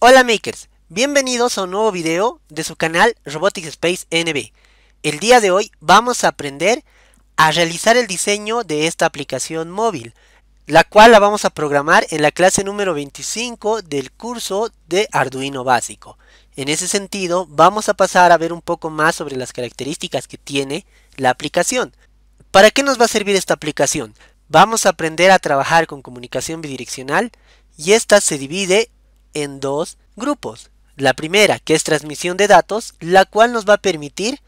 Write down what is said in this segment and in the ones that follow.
Hola makers, bienvenidos a un nuevo video de su canal Robotics Space NB. El día de hoy vamos a aprender a realizar el diseño de esta aplicación móvil, la cual la vamos a programar en la clase número 25 del curso de Arduino básico. En ese sentido, vamos a pasar a ver un poco más sobre las características que tiene la aplicación. ¿Para qué nos va a servir esta aplicación? Vamos a aprender a trabajar con comunicación bidireccional y esta se divide en dos grupos. La primera, que es transmisión de datos, la cual nos va a permitir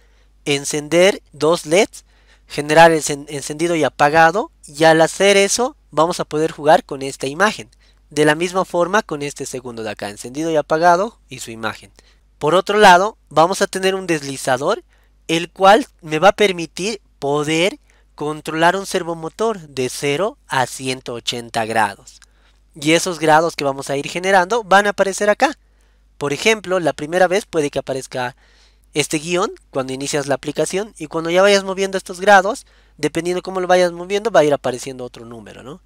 encender dos LEDs, generar el encendido y apagado, y al hacer eso vamos a poder jugar con esta imagen. De la misma forma con este segundo de acá, encendido y apagado y su imagen. Por otro lado, vamos a tener un deslizador, el cual me va a permitir poder controlar un servomotor de 0 a 180 grados. Y esos grados que vamos a ir generando van a aparecer acá. Por ejemplo, la primera vez puede que aparezca este guión cuando inicias la aplicación y cuando ya vayas moviendo estos grados, dependiendo cómo lo vayas moviendo, va a ir apareciendo otro número, ¿no?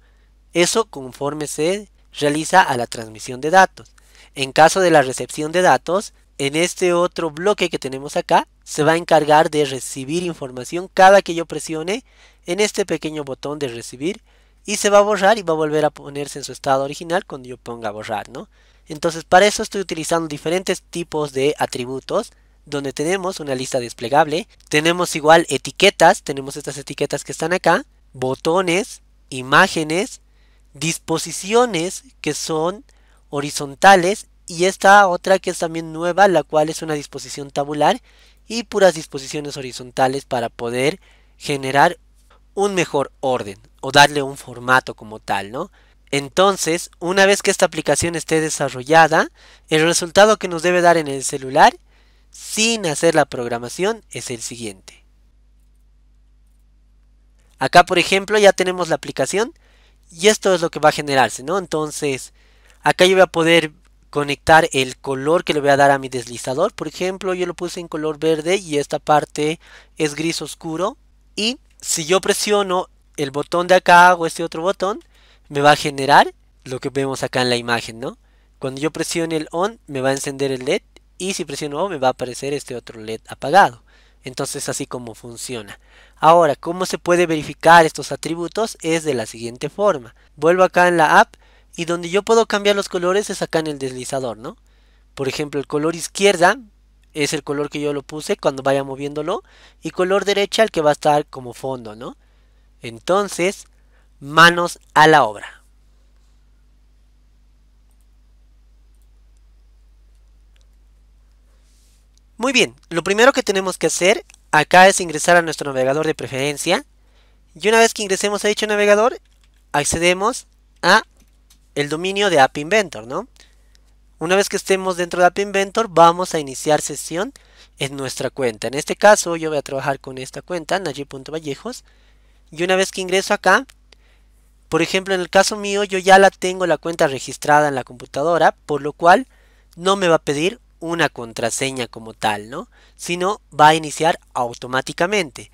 Eso conforme se realiza a la transmisión de datos. En caso de la recepción de datos, en este otro bloque que tenemos acá, se va a encargar de recibir información cada que yo presione en este pequeño botón de recibir y se va a borrar y va a volver a ponerse en su estado original cuando yo ponga borrar, ¿no? Entonces para eso estoy utilizando diferentes tipos de atributos donde tenemos una lista desplegable, tenemos igual etiquetas, tenemos estas etiquetas que están acá, botones, imágenes, disposiciones que son horizontales y esta otra que es también nueva, la cual es una disposición tabular y puras disposiciones horizontales para poder generar un mejor orden o darle un formato como tal, ¿no? Entonces, una vez que esta aplicación esté desarrollada, el resultado que nos debe dar en el celular, sin hacer la programación, es el siguiente. Acá, por ejemplo, ya tenemos la aplicación y esto es lo que va a generarse, ¿no? Entonces, acá yo voy a poder conectar el color que le voy a dar a mi deslizador. Por ejemplo, yo lo puse en color verde y esta parte es gris oscuro. Y si yo presiono el botón de acá o este otro botón me va a generar lo que vemos acá en la imagen, ¿no? Cuando yo presione el on me va a encender el LED y si presiono O me va a aparecer este otro LED apagado. Entonces así como funciona. Ahora, ¿cómo se puede verificar estos atributos? Es de la siguiente forma. Vuelvo acá en la app y donde yo puedo cambiar los colores es acá en el deslizador, ¿no? Por ejemplo, el color izquierda es el color que yo lo puse cuando vaya moviéndolo y color derecha el que va a estar como fondo, ¿no? Entonces, manos a la obra. Muy bien, lo primero que tenemos que hacer acá es ingresar a nuestro navegador de preferencia. Y una vez que ingresemos a dicho navegador, accedemos a el dominio de App Inventor, ¿no? Una vez que estemos dentro de App Inventor, vamos a iniciar sesión en nuestra cuenta. En este caso, yo voy a trabajar con esta cuenta, vallejos. Y una vez que ingreso acá, por ejemplo, en el caso mío, yo ya la tengo la cuenta registrada en la computadora, por lo cual no me va a pedir una contraseña como tal, ¿no? Sino va a iniciar automáticamente.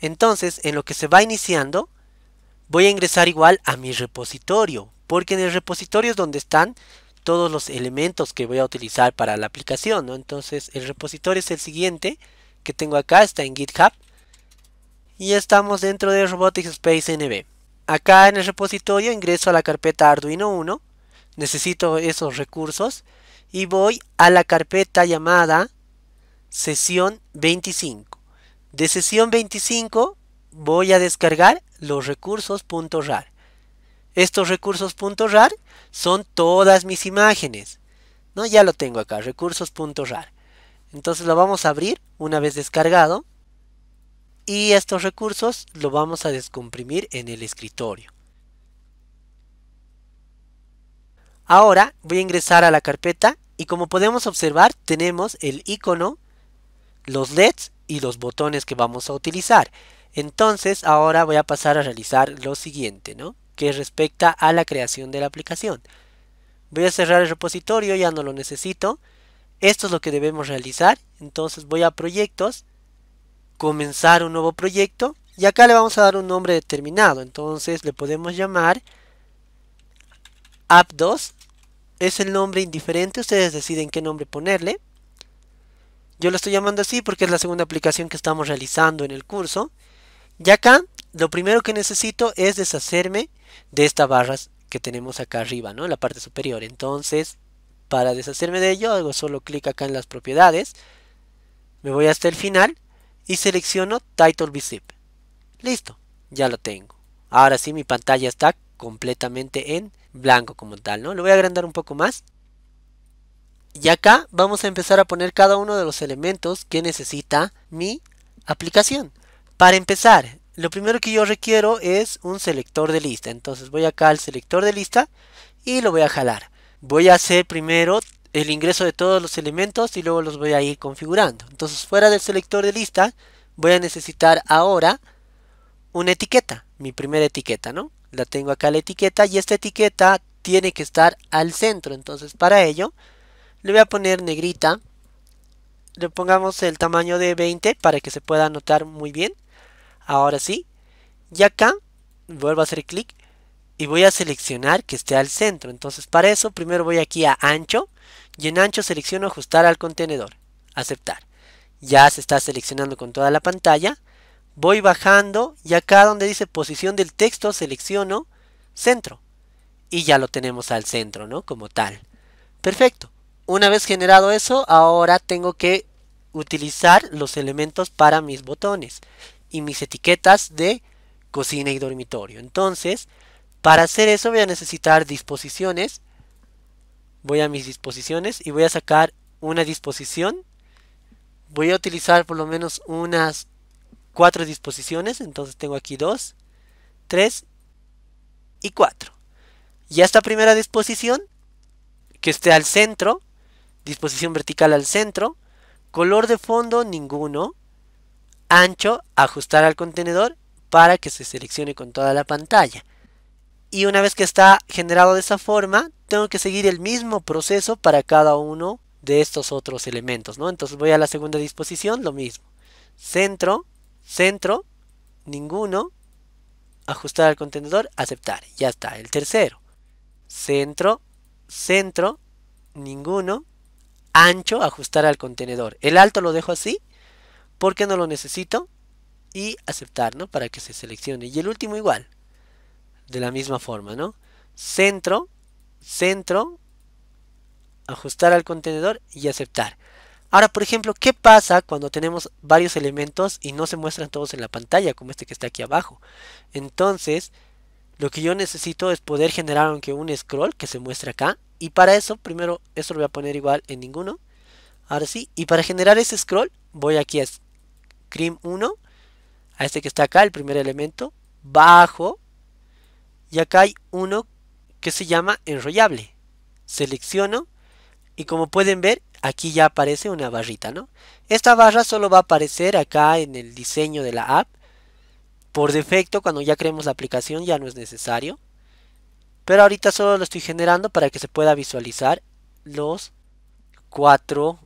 Entonces, en lo que se va iniciando, voy a ingresar igual a mi repositorio, porque en el repositorio es donde están todos los elementos que voy a utilizar para la aplicación, Entonces, el repositorio es el siguiente que tengo acá, está en GitHub y estamos dentro de Robotics Space NB. Acá en el repositorio ingreso a la carpeta Arduino 1, necesito esos recursos y voy a la carpeta llamada sesión 25. De sesión 25 voy a descargar los recursos.rar. Estos recursos.rar son todas mis imágenes. ¿no? Ya lo tengo acá, recursos.rar. Entonces lo vamos a abrir una vez descargado y estos recursos lo vamos a descomprimir en el escritorio. Ahora voy a ingresar a la carpeta y como podemos observar tenemos el icono, los LEDs y los botones que vamos a utilizar. Entonces ahora voy a pasar a realizar lo siguiente, ¿no? que respecta a la creación de la aplicación. Voy a cerrar el repositorio, ya no lo necesito. Esto es lo que debemos realizar. Entonces voy a proyectos comenzar un nuevo proyecto y acá le vamos a dar un nombre determinado. Entonces le podemos llamar app2. Es el nombre indiferente, ustedes deciden qué nombre ponerle. Yo lo estoy llamando así porque es la segunda aplicación que estamos realizando en el curso. Y acá lo primero que necesito es deshacerme de estas barras que tenemos acá arriba, ¿no? En la parte superior. Entonces, para deshacerme de ello, hago solo clic acá en las propiedades. Me voy hasta el final y selecciono Title Bzip. Listo, ya lo tengo. Ahora sí mi pantalla está completamente en blanco como tal, ¿no? Lo voy a agrandar un poco más. Y acá vamos a empezar a poner cada uno de los elementos que necesita mi aplicación. Para empezar, lo primero que yo requiero es un selector de lista. Entonces voy acá al selector de lista y lo voy a jalar. Voy a hacer primero el ingreso de todos los elementos y luego los voy a ir configurando. Entonces fuera del selector de lista voy a necesitar ahora una etiqueta, mi primera etiqueta, ¿no? La tengo acá la etiqueta y esta etiqueta tiene que estar al centro. Entonces para ello le voy a poner negrita, le pongamos el tamaño de 20 para que se pueda notar muy bien. Ahora sí, y acá vuelvo a hacer clic y voy a seleccionar que esté al centro. Entonces para eso primero voy aquí a ancho y en ancho selecciono ajustar al contenedor. Aceptar. Ya se está seleccionando con toda la pantalla. Voy bajando y acá donde dice posición del texto selecciono centro. Y ya lo tenemos al centro, ¿no? Como tal. Perfecto. Una vez generado eso, ahora tengo que utilizar los elementos para mis botones y mis etiquetas de cocina y dormitorio. Entonces, para hacer eso voy a necesitar disposiciones. Voy a mis disposiciones y voy a sacar una disposición. Voy a utilizar por lo menos unas cuatro disposiciones. Entonces tengo aquí dos, tres y cuatro. Y esta primera disposición, que esté al centro, disposición vertical al centro, color de fondo ninguno, ancho ajustar al contenedor para que se seleccione con toda la pantalla. Y una vez que está generado de esa forma, tengo que seguir el mismo proceso para cada uno de estos otros elementos, ¿no? Entonces voy a la segunda disposición, lo mismo. Centro, centro, ninguno, ajustar al contenedor, aceptar. Ya está, el tercero. Centro, centro, ninguno, ancho, ajustar al contenedor. El alto lo dejo así porque no lo necesito y aceptar, ¿no? Para que se seleccione. Y el último igual, de la misma forma, ¿no? Centro, centro, ajustar al contenedor y aceptar. Ahora, por ejemplo, ¿qué pasa cuando tenemos varios elementos y no se muestran todos en la pantalla, como este que está aquí abajo? Entonces, lo que yo necesito es poder generar aunque un scroll que se muestre acá. Y para eso, primero, esto lo voy a poner igual en ninguno. Ahora sí, y para generar ese scroll, voy aquí a Scream 1, a este que está acá, el primer elemento, bajo y acá hay uno que se llama enrollable. Selecciono y como pueden ver aquí ya aparece una barrita, ¿no? Esta barra solo va a aparecer acá en el diseño de la app. Por defecto cuando ya creemos la aplicación ya no es necesario. Pero ahorita solo lo estoy generando para que se pueda visualizar los cuatro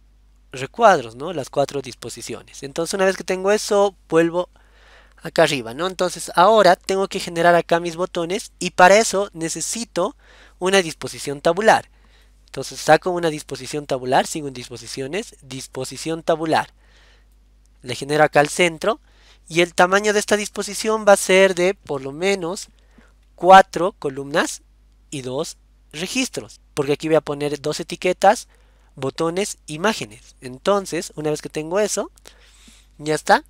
recuadros, ¿no? Las cuatro disposiciones. Entonces una vez que tengo eso, vuelvo a acá arriba, ¿no? Entonces ahora tengo que generar acá mis botones y para eso necesito una disposición tabular. Entonces saco una disposición tabular, sigo en disposiciones, disposición tabular. Le genero acá al centro y el tamaño de esta disposición va a ser de por lo menos 4 columnas y 2 registros. Porque aquí voy a poner dos etiquetas, botones, imágenes. Entonces, una vez que tengo eso, ya está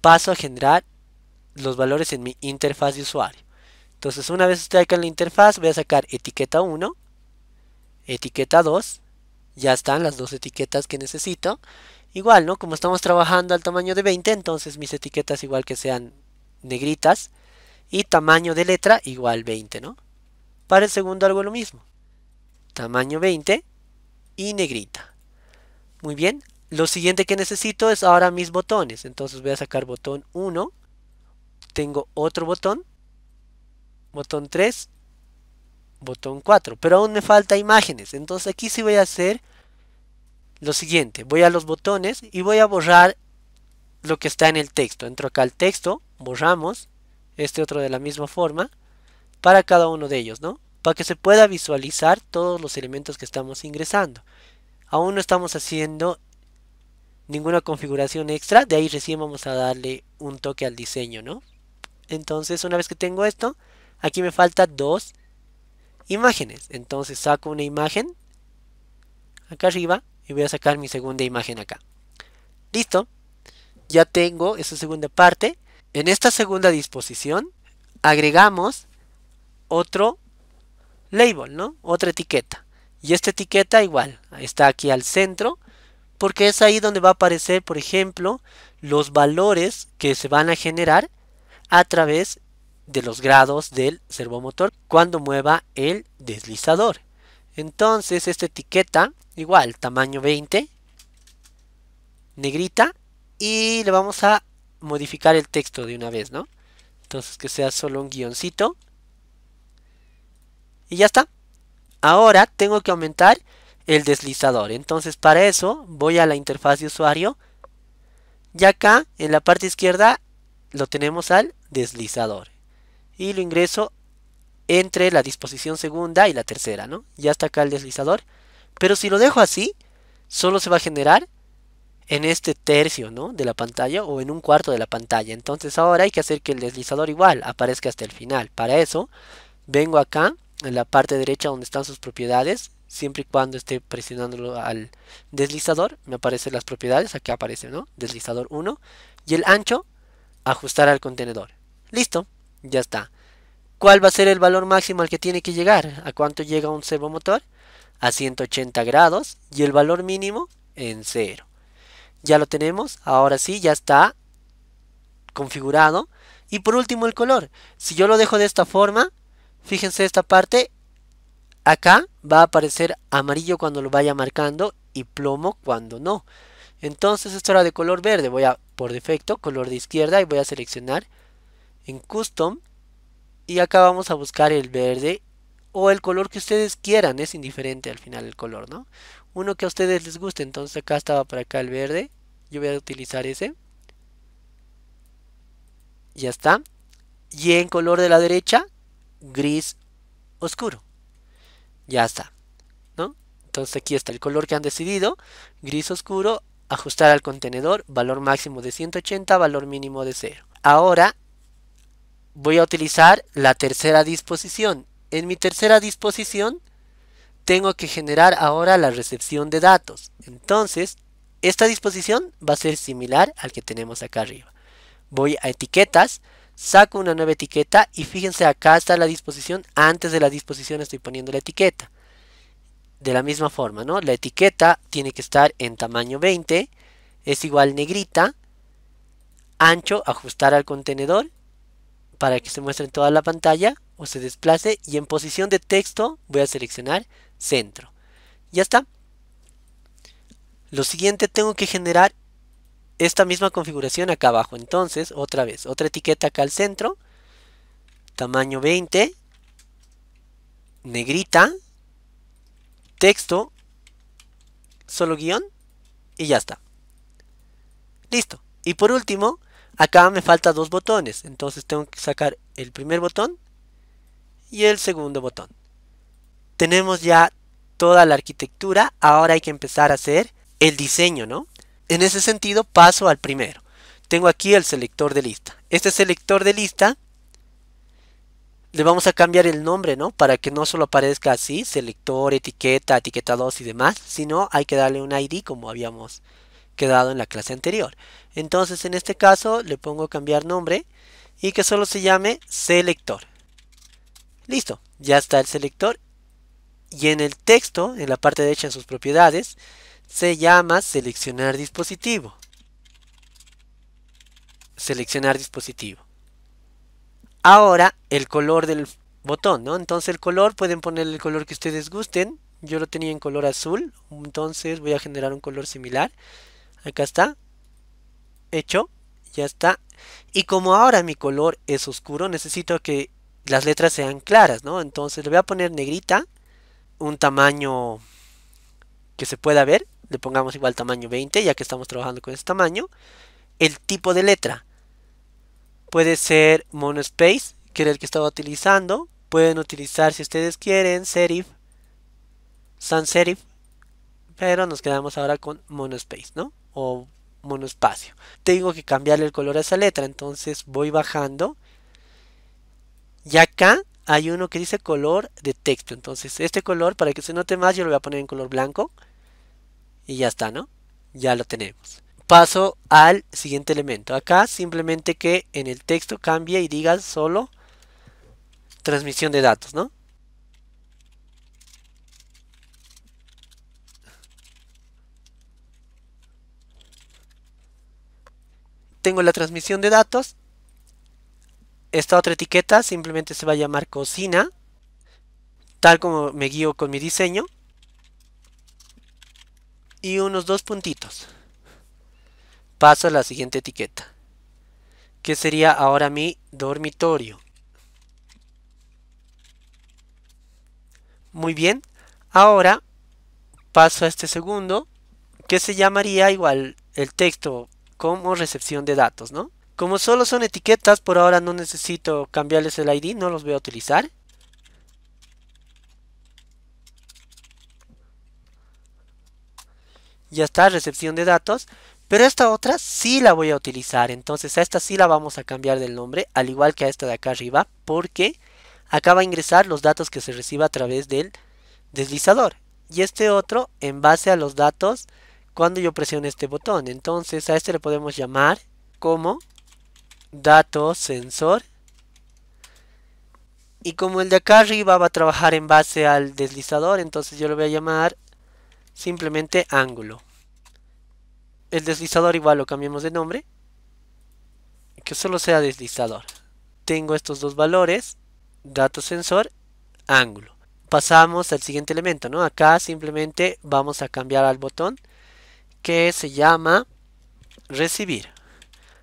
paso a generar los valores en mi interfaz de usuario. Entonces una vez estoy acá en la interfaz voy a sacar etiqueta 1, etiqueta 2, ya están las dos etiquetas que necesito. Igual, ¿no? Como estamos trabajando al tamaño de 20, entonces mis etiquetas igual que sean negritas. Y tamaño de letra igual 20, ¿no? Para el segundo algo lo mismo. Tamaño 20 y negrita. Muy bien, lo siguiente que necesito es ahora mis botones. Entonces voy a sacar botón 1. Tengo otro botón. Botón 3. Botón 4. Pero aún me falta imágenes. Entonces aquí sí voy a hacer lo siguiente. Voy a los botones y voy a borrar lo que está en el texto. Entro acá al texto. Borramos. Este otro de la misma forma. Para cada uno de ellos, ¿no? Para que se pueda visualizar todos los elementos que estamos ingresando. Aún no estamos haciendo ninguna configuración extra, de ahí recién vamos a darle un toque al diseño, ¿no? Entonces una vez que tengo esto, aquí me falta dos imágenes. Entonces saco una imagen acá arriba y voy a sacar mi segunda imagen acá. Listo, ya tengo esa segunda parte. En esta segunda disposición agregamos otro label, ¿no? Otra etiqueta. Y esta etiqueta igual, está aquí al centro porque es ahí donde va a aparecer, por ejemplo, los valores que se van a generar a través de los grados del servomotor cuando mueva el deslizador. Entonces esta etiqueta, igual, tamaño 20, negrita, y le vamos a modificar el texto de una vez, ¿no? Entonces que sea solo un guioncito. Y ya está. Ahora tengo que aumentar el deslizador. Entonces para eso voy a la interfaz de usuario. Y acá en la parte izquierda lo tenemos al deslizador. Y lo ingreso entre la disposición segunda y la tercera, ¿no? Ya está acá el deslizador. Pero si lo dejo así, solo se va a generar en este tercio ¿no? de la pantalla o en un cuarto de la pantalla. Entonces ahora hay que hacer que el deslizador igual aparezca hasta el final. Para eso vengo acá en la parte derecha donde están sus propiedades siempre y cuando esté presionándolo al deslizador, me aparecen las propiedades, aquí aparece, ¿no? Deslizador 1 y el ancho, ajustar al contenedor. Listo, ya está. ¿Cuál va a ser el valor máximo al que tiene que llegar? ¿A cuánto llega un servomotor? A 180 grados y el valor mínimo en 0. Ya lo tenemos, ahora sí, ya está configurado. Y por último el color. Si yo lo dejo de esta forma, fíjense esta parte, Acá va a aparecer amarillo cuando lo vaya marcando y plomo cuando no. Entonces esto era de color verde. Voy a, por defecto, color de izquierda y voy a seleccionar en Custom. Y acá vamos a buscar el verde o el color que ustedes quieran. Es indiferente al final el color, ¿no? Uno que a ustedes les guste. Entonces acá estaba para acá el verde. Yo voy a utilizar ese. Ya está. Y en color de la derecha, gris oscuro ya está. ¿no? Entonces aquí está el color que han decidido, gris oscuro, ajustar al contenedor, valor máximo de 180, valor mínimo de 0. Ahora voy a utilizar la tercera disposición. En mi tercera disposición tengo que generar ahora la recepción de datos. Entonces, esta disposición va a ser similar al que tenemos acá arriba. Voy a etiquetas, saco una nueva etiqueta y fíjense acá está la disposición, antes de la disposición estoy poniendo la etiqueta. De la misma forma, ¿no? La etiqueta tiene que estar en tamaño 20, es igual negrita, ancho, ajustar al contenedor para que se muestre en toda la pantalla o se desplace y en posición de texto voy a seleccionar centro. Ya está. Lo siguiente tengo que generar esta misma configuración acá abajo. Entonces, otra vez, otra etiqueta acá al centro. Tamaño 20. Negrita. Texto. Solo guión. Y ya está. Listo. Y por último, acá me faltan dos botones. Entonces tengo que sacar el primer botón y el segundo botón. Tenemos ya toda la arquitectura. Ahora hay que empezar a hacer el diseño, ¿no? En ese sentido paso al primero. Tengo aquí el selector de lista. Este selector de lista le vamos a cambiar el nombre, ¿no? Para que no solo aparezca así, selector, etiqueta, etiqueta 2 y demás, sino hay que darle un ID como habíamos quedado en la clase anterior. Entonces en este caso le pongo cambiar nombre y que solo se llame selector. Listo, ya está el selector. Y en el texto, en la parte derecha en sus propiedades, se llama seleccionar dispositivo. Seleccionar dispositivo. Ahora el color del botón, ¿no? Entonces el color, pueden poner el color que ustedes gusten. Yo lo tenía en color azul, entonces voy a generar un color similar. Acá está. Hecho. Ya está. Y como ahora mi color es oscuro, necesito que las letras sean claras, ¿no? Entonces le voy a poner negrita, un tamaño que se pueda ver le pongamos igual tamaño 20, ya que estamos trabajando con ese tamaño. El tipo de letra puede ser monospace, que era el que estaba utilizando. Pueden utilizar, si ustedes quieren, serif, sans serif, pero nos quedamos ahora con monospace, ¿no? O monospacio. Tengo que cambiarle el color a esa letra, entonces voy bajando. Y acá hay uno que dice color de texto. Entonces este color, para que se note más, yo lo voy a poner en color blanco. Y ya está, ¿no? Ya lo tenemos. Paso al siguiente elemento. Acá simplemente que en el texto cambie y diga solo transmisión de datos, ¿no? Tengo la transmisión de datos. Esta otra etiqueta simplemente se va a llamar cocina. Tal como me guío con mi diseño y unos dos puntitos. Paso a la siguiente etiqueta, que sería ahora mi dormitorio. Muy bien, ahora paso a este segundo, que se llamaría igual el texto como recepción de datos, ¿no? Como solo son etiquetas, por ahora no necesito cambiarles el ID, no los voy a utilizar. ya está, recepción de datos, pero esta otra sí la voy a utilizar, entonces a esta sí la vamos a cambiar del nombre, al igual que a esta de acá arriba, porque acá va a ingresar los datos que se reciba a través del deslizador, y este otro en base a los datos cuando yo presione este botón, entonces a este le podemos llamar como dato sensor, y como el de acá arriba va a trabajar en base al deslizador, entonces yo lo voy a llamar simplemente ángulo. El deslizador igual lo cambiamos de nombre. Que solo sea deslizador. Tengo estos dos valores. Dato sensor, ángulo. Pasamos al siguiente elemento, ¿no? Acá simplemente vamos a cambiar al botón que se llama recibir.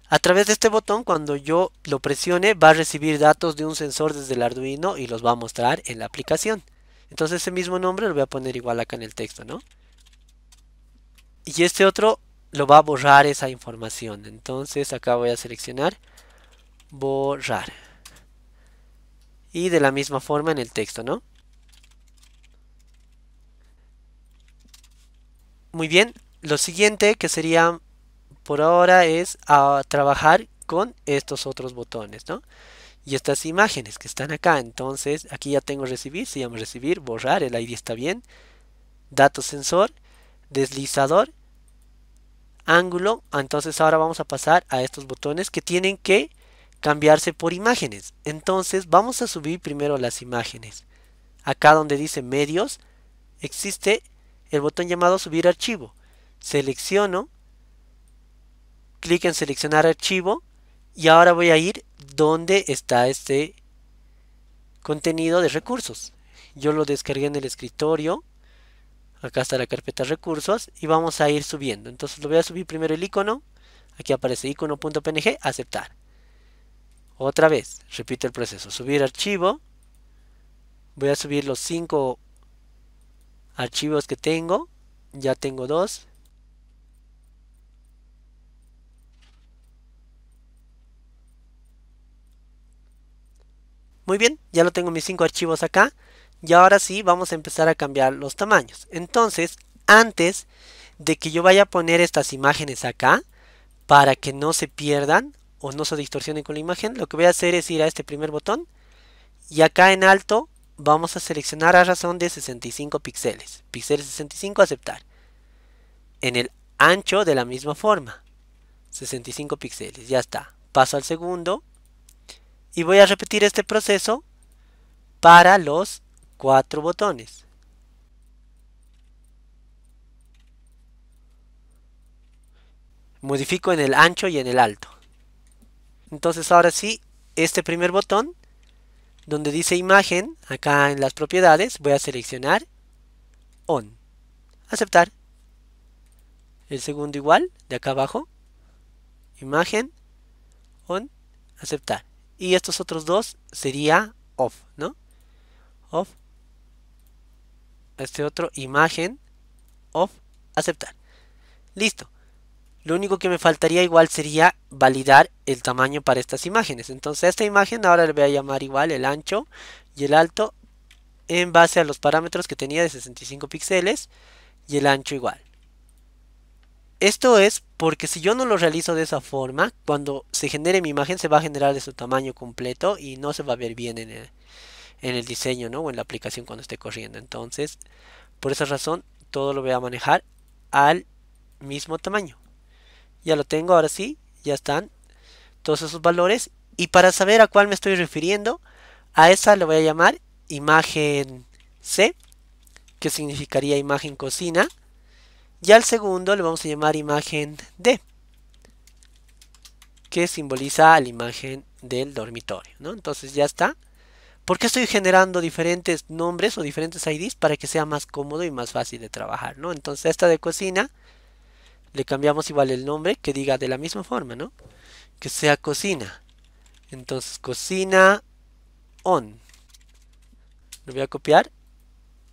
A través de este botón, cuando yo lo presione, va a recibir datos de un sensor desde el Arduino y los va a mostrar en la aplicación. Entonces ese mismo nombre lo voy a poner igual acá en el texto, ¿no? y este otro lo va a borrar esa información. Entonces acá voy a seleccionar borrar. Y de la misma forma en el texto, ¿no? Muy bien, lo siguiente que sería por ahora es a trabajar con estos otros botones, ¿no? Y estas imágenes que están acá. Entonces, aquí ya tengo recibir, se llama recibir, borrar, el ID está bien. Dato sensor, deslizador ángulo. Entonces ahora vamos a pasar a estos botones que tienen que cambiarse por imágenes. Entonces vamos a subir primero las imágenes. Acá donde dice medios existe el botón llamado subir archivo. Selecciono, clic en seleccionar archivo y ahora voy a ir donde está este contenido de recursos. Yo lo descargué en el escritorio acá está la carpeta recursos y vamos a ir subiendo. Entonces lo voy a subir primero el icono, aquí aparece icono.png, aceptar. Otra vez, repito el proceso, subir archivo, voy a subir los cinco archivos que tengo, ya tengo dos. Muy bien, ya lo tengo mis cinco archivos acá. Y ahora sí vamos a empezar a cambiar los tamaños. Entonces, antes de que yo vaya a poner estas imágenes acá, para que no se pierdan o no se distorsionen con la imagen, lo que voy a hacer es ir a este primer botón y acá en alto vamos a seleccionar a razón de 65 píxeles. píxeles 65, aceptar. En el ancho de la misma forma. 65 píxeles, ya está. Paso al segundo. Y voy a repetir este proceso para los cuatro botones. Modifico en el ancho y en el alto. Entonces ahora sí, este primer botón, donde dice imagen, acá en las propiedades, voy a seleccionar on. Aceptar. El segundo igual, de acá abajo. Imagen, on, aceptar. Y estos otros dos sería off, ¿no? Off, este otro, imagen, of aceptar. Listo. Lo único que me faltaría igual sería validar el tamaño para estas imágenes. Entonces esta imagen ahora le voy a llamar igual el ancho y el alto en base a los parámetros que tenía de 65 píxeles y el ancho igual. Esto es porque si yo no lo realizo de esa forma, cuando se genere mi imagen se va a generar de su tamaño completo y no se va a ver bien en el, en el diseño ¿no? o en la aplicación cuando esté corriendo. Entonces, por esa razón, todo lo voy a manejar al mismo tamaño. Ya lo tengo, ahora sí, ya están todos esos valores. Y para saber a cuál me estoy refiriendo, a esa le voy a llamar imagen C, que significaría imagen cocina. Y al segundo le vamos a llamar imagen D, que simboliza la imagen del dormitorio. Entonces ya está. ¿Por qué estoy generando diferentes nombres o diferentes IDs para que sea más cómodo y más fácil de trabajar? ¿no? Entonces esta de cocina le cambiamos igual el nombre que diga de la misma forma, ¿no? Que sea cocina. Entonces cocina on. Lo voy a copiar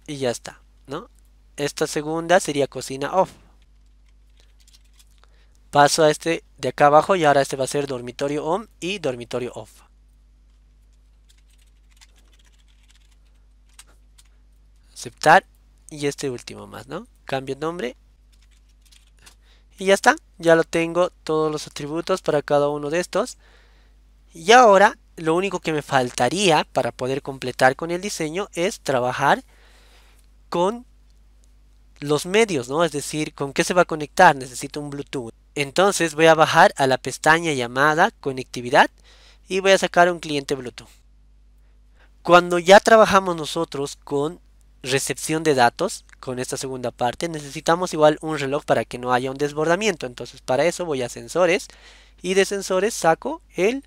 y ya está, ¿no? Esta segunda sería cocina off. Paso a este de acá abajo y ahora este va a ser dormitorio on y dormitorio off. aceptar y este último más, ¿no? Cambio el nombre y ya está, ya lo tengo todos los atributos para cada uno de estos. Y ahora lo único que me faltaría para poder completar con el diseño es trabajar con los medios, ¿no? Es decir, ¿con qué se va a conectar? Necesito un Bluetooth. Entonces voy a bajar a la pestaña llamada conectividad y voy a sacar un cliente Bluetooth. Cuando ya trabajamos nosotros con recepción de datos con esta segunda parte necesitamos igual un reloj para que no haya un desbordamiento entonces para eso voy a sensores y de sensores saco el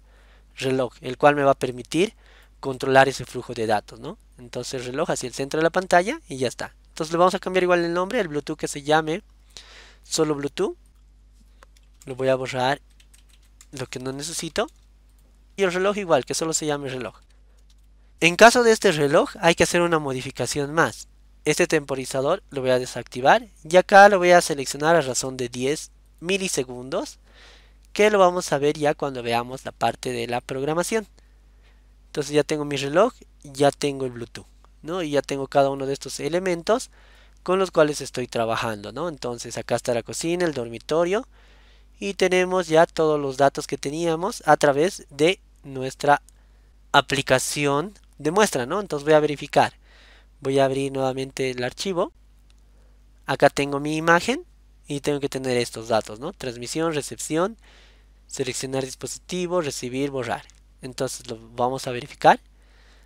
reloj el cual me va a permitir controlar ese flujo de datos ¿no? entonces reloj hacia el centro de la pantalla y ya está entonces le vamos a cambiar igual el nombre el bluetooth que se llame solo bluetooth lo voy a borrar lo que no necesito y el reloj igual que solo se llame reloj en caso de este reloj hay que hacer una modificación más. Este temporizador lo voy a desactivar y acá lo voy a seleccionar a razón de 10 milisegundos que lo vamos a ver ya cuando veamos la parte de la programación. Entonces ya tengo mi reloj, ya tengo el Bluetooth, Y ya tengo cada uno de estos elementos con los cuales estoy trabajando, Entonces acá está la cocina, el dormitorio y tenemos ya todos los datos que teníamos a través de nuestra aplicación demuestra, ¿no? Entonces voy a verificar. Voy a abrir nuevamente el archivo. Acá tengo mi imagen y tengo que tener estos datos, ¿no? Transmisión, recepción, seleccionar dispositivo, recibir, borrar. Entonces lo vamos a verificar.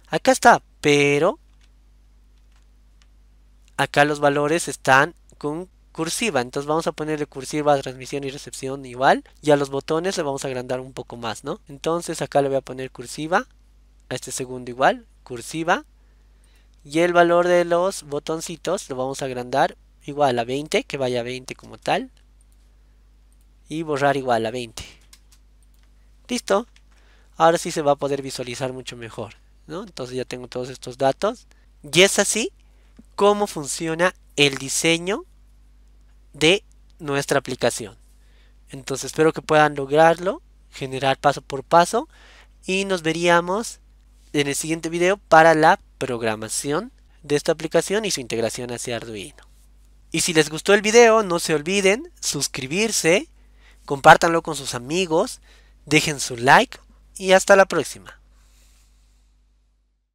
Acá está, pero acá los valores están con cursiva. Entonces vamos a ponerle cursiva a transmisión y recepción igual. Y a los botones le vamos a agrandar un poco más, ¿no? Entonces acá le voy a poner cursiva este segundo igual, cursiva. Y el valor de los botoncitos lo vamos a agrandar igual a 20, que vaya a 20 como tal. Y borrar igual a 20. Listo. Ahora sí se va a poder visualizar mucho mejor. Entonces ya tengo todos estos datos. Y es así cómo funciona el diseño de nuestra aplicación. Entonces espero que puedan lograrlo, generar paso por paso y nos veríamos en el siguiente video para la programación de esta aplicación y su integración hacia Arduino. Y si les gustó el video, no se olviden suscribirse, compártanlo con sus amigos, dejen su like y hasta la próxima.